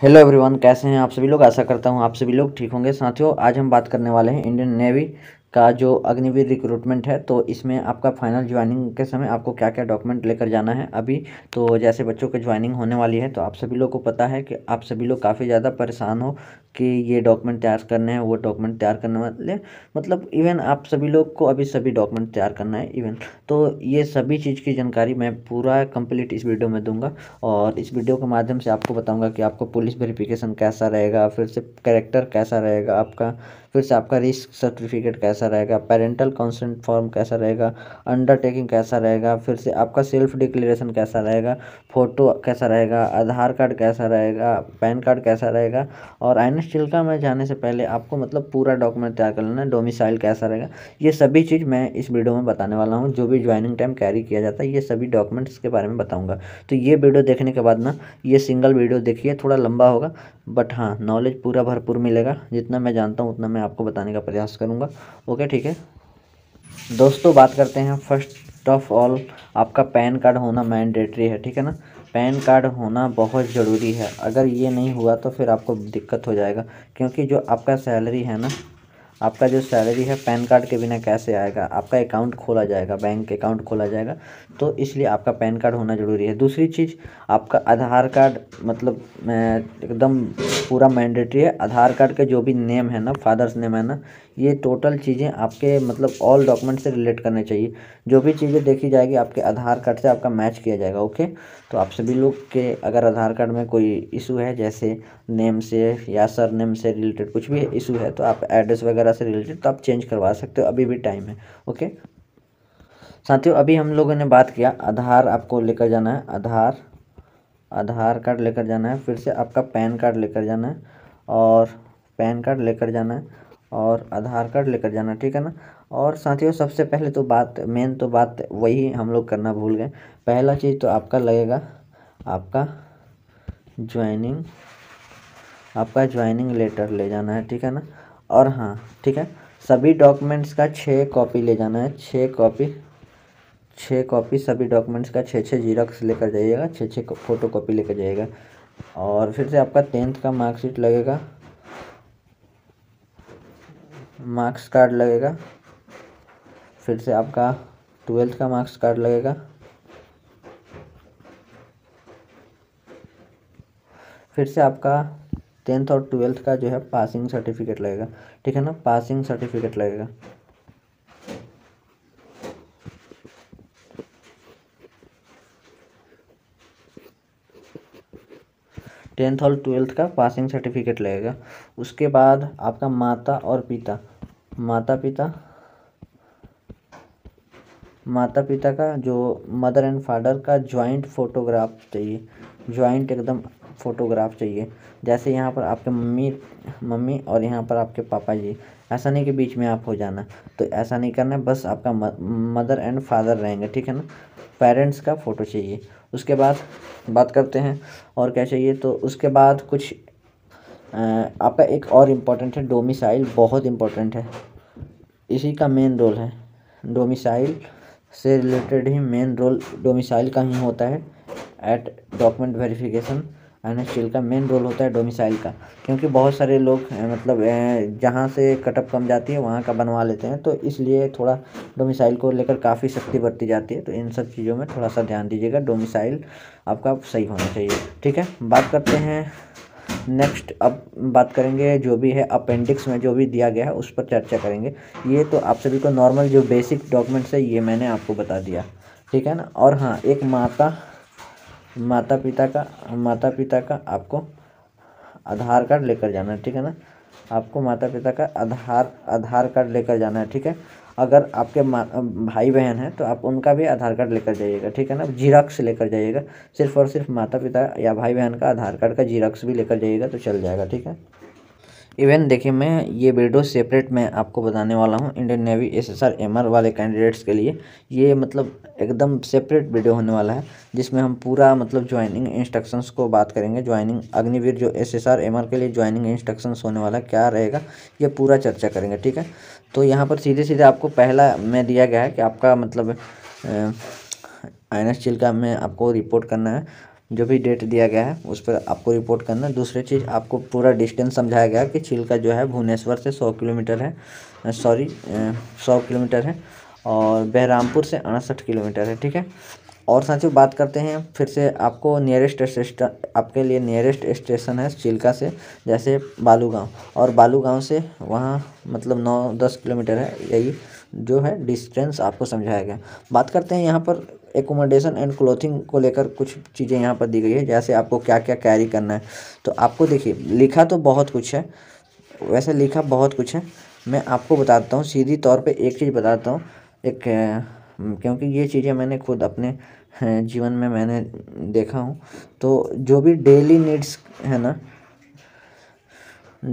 hello everyone कैसे हैं आप सभी लोग आशा करता हूं आप सभी लोग ठीक होंगे साथियों आज हम बात करने वाले हैं इंडियन नेवी का जो अग्निवीर रिक्रूटमेंट है तो इसमें आपका फाइनल ज्वाइनिंग के समय आपको क्या क्या डॉक्यूमेंट लेकर जाना है अभी तो जैसे बच्चों के ज्वाइनिंग होने वाली है तो आप सभी लोग को पता है कि आप सभी लोग काफ़ी ज़्यादा परेशान हो कि ये डॉक्यूमेंट तैयार करने हैं वो डॉक्यूमेंट तैयार करने वाले मतलब इवन आप सभी लोग को अभी सभी डॉक्यूमेंट तैयार करना है इवन तो ये सभी चीज़ की जानकारी मैं पूरा कंप्लीट इस वीडियो में दूंगा और इस वीडियो के माध्यम से आपको बताऊंगा कि आपको पुलिस वेरिफिकेशन कैसा रहेगा फिर से करेक्टर कैसा रहेगा आपका फिर से आपका रिस्क सर्टिफिकेट कैसा रहेगा पेरेंटल कंसेंट फॉर्म कैसा रहेगा अंडरटेकिंग कैसा रहेगा फिर से आपका सेल्फ डिक्लेरेशन कैसा रहेगा फ़ोटो कैसा रहेगा आधार कार्ड कैसा रहेगा पैन कार्ड कैसा रहेगा और आई श्रीलंका में जाने से पहले आपको मतलब पूरा डॉक्यूमेंट तैयार कर लेना है डोमिसाइल कैसा रहेगा ये सभी चीज़ मैं इस वीडियो में बताने वाला हूँ जो भी ज्वाइनिंग टाइम कैरी किया जाता है ये सभी डॉक्यूमेंट्स के बारे में बताऊँगा तो ये वीडियो देखने के बाद ना ये सिंगल वीडियो देखिए थोड़ा लंबा होगा बट हाँ नॉलेज पूरा भरपूर मिलेगा जितना मैं जानता हूँ उतना मैं आपको बताने का प्रयास करूँगा ओके ठीक है दोस्तों बात करते हैं फर्स्ट ऑफ ऑल आपका पैन कार्ड होना मैंडेटरी है ठीक है ना पैन कार्ड होना बहुत ज़रूरी है अगर ये नहीं हुआ तो फिर आपको दिक्कत हो जाएगा क्योंकि जो आपका सैलरी है ना आपका जो सैलरी है पैन कार्ड के बिना कैसे आएगा आपका अकाउंट खोला जाएगा बैंक अकाउंट खोला जाएगा तो इसलिए आपका पैन कार्ड होना ज़रूरी है दूसरी चीज़ आपका आधार कार्ड मतलब एकदम पूरा मैंडेटरी है आधार कार्ड के जो भी नेम है ना फादर्स नेम है ना ये टोटल चीज़ें आपके मतलब ऑल डॉक्यूमेंट से रिलेट करने चाहिए जो भी चीज़ें देखी जाएगी आपके आधार कार्ड से आपका मैच किया जाएगा ओके तो आप सभी लोग के अगर आधार कार्ड में कोई इशू है जैसे नेम से या सर नेम से रिलेटेड कुछ भी इशू है तो आप एड्रेस वगैरह वगैरह से रिलेटेड तो आप चेंज करवा सकते हो अभी भी टाइम है ओके साथियों अभी हम लोगों ने बात किया आधार आपको लेकर जाना है आधार आधार कार्ड लेकर जाना है फिर से आपका पैन कार्ड लेकर जाना है और पैन कार्ड लेकर जाना है और आधार कार्ड लेकर जाना है ठीक है ना और साथियों सबसे पहले तो बात मेन तो बात वही हम लोग करना भूल गए पहला चीज़ तो आपका लगेगा आपका ज्वाइनिंग आपका ज्वाइनिंग लेटर ले जाना है ठीक है ना और हाँ ठीक है सभी डॉक्यूमेंट्स का छः कॉपी ले जाना है छः कॉपी छः कॉपी सभी डॉक्यूमेंट्स का छः छः जीरोक्स लेकर जाइएगा छः छः फ़ोटो कॉपी लेकर जाइएगा और फिर से आपका टेंथ का मार्कशीट लगेगा मार्क्स कार्ड लगेगा फिर से आपका ट्वेल्थ का मार्क्स कार्ड लगेगा फिर से आपका टेंथ और ट्वेल्थ का जो है पासिंग सर्टिफिकेट लगेगा ठीक है ना पासिंग सर्टिफिकेट लगेगा टेंथ और ट्वेल्थ का पासिंग सर्टिफिकेट लगेगा उसके बाद आपका माता और पिता माता पिता माता पिता का जो मदर एंड फादर का ज्वाइंट फोटोग्राफ चाहिए ज्वाइंट एकदम फ़ोटोग्राफ चाहिए जैसे यहाँ पर आपके मम्मी मम्मी और यहाँ पर आपके पापा जी ऐसा नहीं कि बीच में आप हो जाना तो ऐसा नहीं करना बस आपका मदर एंड फादर रहेंगे ठीक है ना पेरेंट्स का फ़ोटो चाहिए उसके बाद बात करते हैं और क्या चाहिए तो उसके बाद कुछ आपका एक और इम्पोर्टेंट है डोमिसाइल बहुत इम्पोर्टेंट है इसी का मेन रोल है डोमिसाइल से रिलेटेड ही मेन रोल डोमिसाइल का ही होता है एट डॉक्यूमेंट वेरिफिकेशन फाइनेंशियल का मेन रोल होता है डोमिसाइल का क्योंकि बहुत सारे लोग मतलब जहाँ से कटअप कम जाती है वहाँ का बनवा लेते हैं तो इसलिए थोड़ा डोमिसाइल को लेकर काफ़ी सख्ती बरती जाती है तो इन सब चीज़ों में थोड़ा सा ध्यान दीजिएगा डोमिसाइल आपका सही होना चाहिए ठीक है बात करते हैं नेक्स्ट अब बात करेंगे जो भी है अपेंडिक्स में जो भी दिया गया है उस पर चर्चा करेंगे ये तो आप सभी को नॉर्मल जो बेसिक डॉक्यूमेंट्स है ये मैंने आपको बता दिया ठीक है ना और हाँ एक माता माता पिता का माता पिता का आपको आधार कार्ड लेकर जाना है ठीक है ना आपको माता पिता का आधार आधार कार्ड लेकर जाना है ठीक है अगर आपके भाई बहन हैं तो आप उनका भी आधार कार्ड लेकर जाइएगा ठीक है ना जीरोक्स लेकर जाइएगा सिर्फ और सिर्फ माता पिता या भाई बहन का आधार कार्ड का जीरोक्स भी लेकर जाइएगा तो चल जाएगा ठीक है इवन देखिए मैं ये वीडियो सेपरेट मैं आपको बताने वाला हूँ Indian navy S S R M R वाले कैंडिडेट्स के लिए ये मतलब एकदम सेपरेट वीडियो होने वाला है जिसमें हम पूरा मतलब ज्वाइनिंग इंस्ट्रक्शंस को बात करेंगे ज्वाइनिंग अग्निवीर जो S S R M R के लिए ज्वाइनिंग इंस्ट्रक्शंस होने वाला क्या रहेगा ये पूरा चर्चा करेंगे ठीक है तो यहाँ पर सीधे सीधे आपको पहला में दिया गया है कि आपका मतलब आई एन एस चिल्का में आपको रिपोर्ट करना है जो भी डेट दिया गया है उस पर आपको रिपोर्ट करना है दूसरी चीज़ आपको पूरा डिस्टेंस समझाया गया कि छिलका जो है भुवनेश्वर से सौ किलोमीटर है सॉरी सौ किलोमीटर है और बहरामपुर से अड़सठ किलोमीटर है ठीक है और साथियों बात करते हैं फिर से आपको नियरेस्ट स्टेशन आपके लिए नियरेस्ट स्टेशन है चिल्का से जैसे बालू गाँव और बालू गाँव से वहाँ मतलब नौ दस किलोमीटर है यही जो है डिस्टेंस आपको समझाया गया बात करते हैं यहाँ पर एकोमोडेशन एंड क्लोथिंग को लेकर कुछ चीज़ें यहाँ पर दी गई है जैसे आपको क्या क्या कैरी करना है तो आपको देखिए लिखा तो बहुत कुछ है वैसे लिखा बहुत कुछ है मैं आपको बताता हूँ सीधी तौर पे एक चीज़ बताता हूँ एक क्योंकि ये चीज़ें मैंने खुद अपने जीवन में मैंने देखा हूँ तो जो भी डेली नीड्स है ना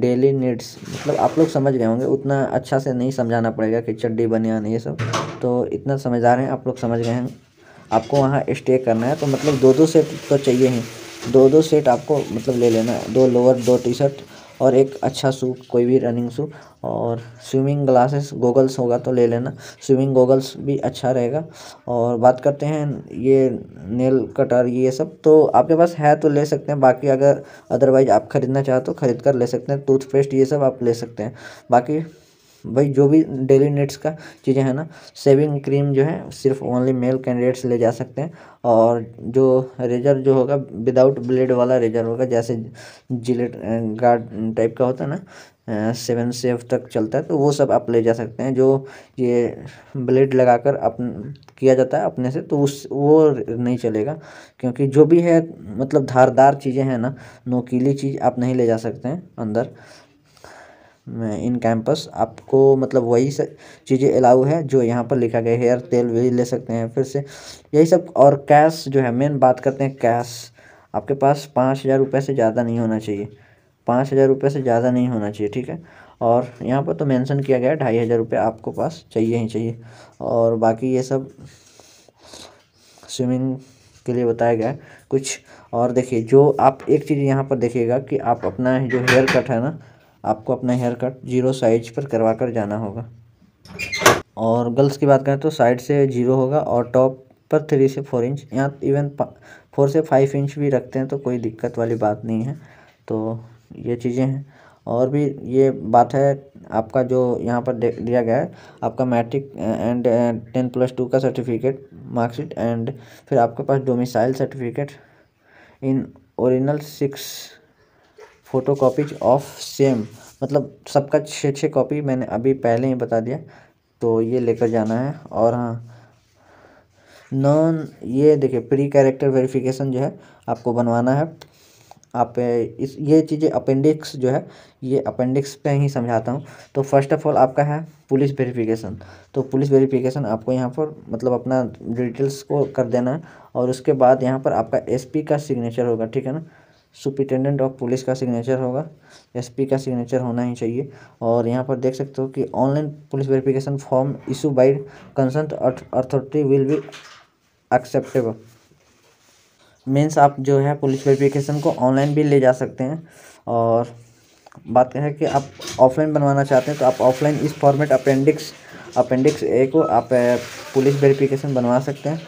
डेली नीड्स मतलब आप लोग समझ गए होंगे उतना अच्छा से नहीं समझाना पड़ेगा कि चड्डी बनियान ये सब तो इतना समझदार हैं आप लोग समझ गए हैं आपको वहाँ स्टे करना है तो मतलब दो दो सेट तो चाहिए ही दो दो सेट आपको मतलब ले लेना है दो लोअर दो टी शर्ट और एक अच्छा सूट कोई भी रनिंग सूट और स्विमिंग ग्लासेस गोगल्स होगा तो ले लेना स्विमिंग गोगल्स भी अच्छा रहेगा और बात करते हैं ये नेल कटर ये सब तो आपके पास है तो ले सकते हैं बाकी अगर अदरवाइज आप ख़रीदना चाहो तो ख़रीद कर ले सकते हैं टूथपेस्ट ये सब आप ले सकते हैं बाकी भाई जो भी डेली नीड्स का चीज़ें हैं ना सेविंग क्रीम जो है सिर्फ ओनली मेल कैंडिडेट्स ले जा सकते हैं और जो रेजर जो होगा विदाउट ब्लेड वाला रेजर होगा जैसे जिलेट गार्ड टाइप का होता है ना सेवन सेफ तक चलता है तो वो सब आप ले जा सकते हैं जो ये ब्लेड लगाकर अप किया जाता है अपने से तो उस वो नहीं चलेगा क्योंकि जो भी है मतलब धारदार चीज़ें हैं ना नोकीली चीज़ आप नहीं ले जा सकते हैं अंदर इन कैंपस आपको मतलब वही सब चीज़ें अलाउ है जो यहाँ पर लिखा गया हेयर तेल भी ले सकते हैं फिर से यही सब और कैश जो है मेन बात करते हैं कैश आपके पास पाँच हज़ार रुपये से ज़्यादा नहीं होना चाहिए पाँच हज़ार रुपये से ज़्यादा नहीं होना चाहिए ठीक है और यहाँ पर तो मेंशन किया गया है ढाई हज़ार रुपये आपको पास चाहिए ही चाहिए और बाकी ये सब स्विमिंग के लिए बताया गया है कुछ और देखिए जो आप एक चीज़ यहाँ पर देखिएगा कि आप अपना जो हेयर कट है ना आपको अपना हेयर कट जीरो साइज पर करवा कर जाना होगा और गर्ल्स की बात करें तो साइड से जीरो होगा और टॉप पर थ्री से फोर इंच यहाँ इवन फोर से फाइव इंच भी रखते हैं तो कोई दिक्कत वाली बात नहीं है तो ये चीज़ें हैं और भी ये बात है आपका जो यहाँ पर दिया गया है आपका matric and ten plus two का सर्टिफिकेट मार्कशीट एंड फिर आपके पास domicile certificate in original six photo copies of same मतलब सबका छः छः कॉपी मैंने अभी पहले ही बता दिया तो ये लेकर जाना है और हाँ नॉन ये देखिए प्री कैरेक्टर वेरिफिकेशन जो है आपको बनवाना है आप इस ये चीज़ें अपेंडिक्स जो है ये अपेंडिक्स पे ही समझाता हूँ तो फर्स्ट ऑफ ऑल आपका है पुलिस वेरिफिकेशन तो पुलिस वेरिफिकेशन आपको यहाँ पर मतलब अपना डिटेल्स को कर देना है और उसके बाद यहाँ पर आपका एसपी का सिग्नेचर होगा ठीक है ना सुप्रिटेंडेंट ऑफ पुलिस का सिग्नेचर होगा एसपी का सिग्नेचर होना ही चाहिए और यहाँ पर देख सकते हो कि online police verification form issue by concern authority will be acceptable means आप जो है पुलिस वेरिफिकेशन को ऑनलाइन भी ले जा सकते हैं और बात यह है कि आप ऑफलाइन बनवाना चाहते हैं तो आप ऑफलाइन इस फॉर्मेट अपेंडिक्स अपेंडिक्स ए को आप पुलिस वेरिफिकेशन बनवा सकते हैं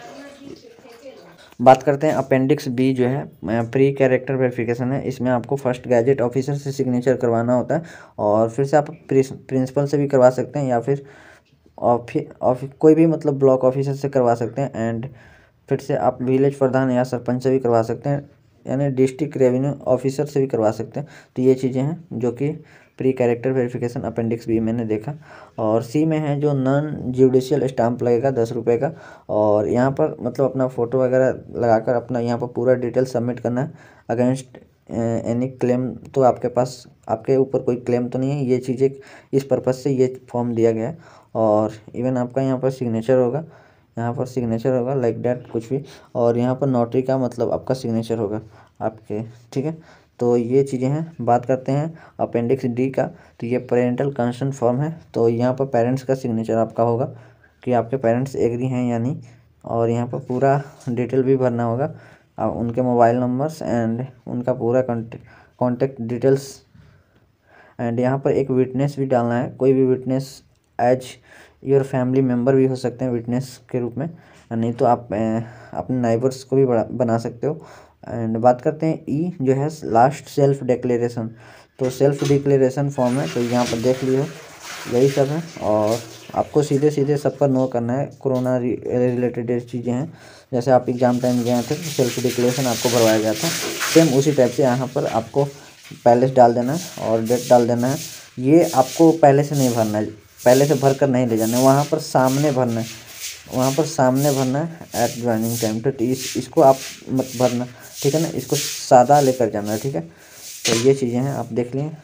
बात करते हैं अपेंडिक्स बी जो है प्री कैरेक्टर वेरिफिकेशन है इसमें आपको फर्स्ट गैजेट ऑफिसर से सिग्नेचर करवाना होता है और फिर से आप प्रिंसिपल से भी करवा सकते हैं या फिर ऑफिस कोई भी मतलब ब्लॉक ऑफिसर से करवा सकते हैं एंड फिर से आप विलेज प्रधान या सरपंच से भी करवा सकते हैं यानी डिस्ट्रिक्ट रेवेन्यू ऑफिसर से भी करवा सकते हैं तो ये चीज़ें हैं जो कि pre character verification appendix B मैंने देखा और सी में है जो नॉन जुडिशियल स्टाम्प लगेगा दस रुपये का और यहाँ पर मतलब अपना फ़ोटो वगैरह लगाकर अपना यहाँ पर पूरा डिटेल सबमिट करना है अगेंस्ट एनी क्लेम तो आपके पास आपके ऊपर कोई क्लेम तो नहीं है ये चीज़ें इस पर्पज़ से ये फॉर्म दिया गया है और इवन आपका यहाँ पर सिग्नेचर होगा यहाँ पर सिग्नेचर होगा लाइक डैट कुछ भी और यहाँ पर नोटरी का मतलब आपका सिग्नेचर होगा आपके ठीक है तो ये चीज़ें हैं बात करते हैं अपेंडिक्स डी का तो ये पेरेंटल कंसर्न फॉर्म है तो यहाँ पर पेरेंट्स का सिग्नेचर आपका होगा कि आपके पेरेंट्स एग्री हैं या नहीं और यहाँ पर पूरा डिटेल भी भरना होगा अब उनके मोबाइल नंबर्स एंड उनका पूरा कॉन्टेक्ट डिटेल्स एंड यहाँ पर एक विटनेस भी डालना है कोई भी witness as your family member भी हो सकते हैं विटनेस के रूप में नहीं तो आप अपने नाइबर्स को भी बना सकते हो एंड बात करते हैं ई जो है लास्ट सेल्फ डिक्लेरेशन तो सेल्फ डिक्लेरेशन फॉर्म है तो यहाँ पर देख लियो यही सब है और आपको सीधे सीधे सब पर नो करना है कोरोना रिलेटेड चीज़ें हैं जैसे आप एग्ज़ाम टाइम गए थे तो सेल्फ डिक्लेरेशन आपको भरवाया गया था सेम उसी टाइप से यहाँ पर आपको पैलेस डाल देना है और डेट डाल देना है ये आपको पहले से नहीं भरना है पहले से भर कर नहीं ले जाना है वहाँ पर सामने भरना है वहाँ पर सामने भरना है एट ज्वाइनिंग टाइम तो इस इसको आप मत भरना ठीक है ना इसको सादा लेकर जाना ठीक है तो ये चीज़ें हैं आप देख लें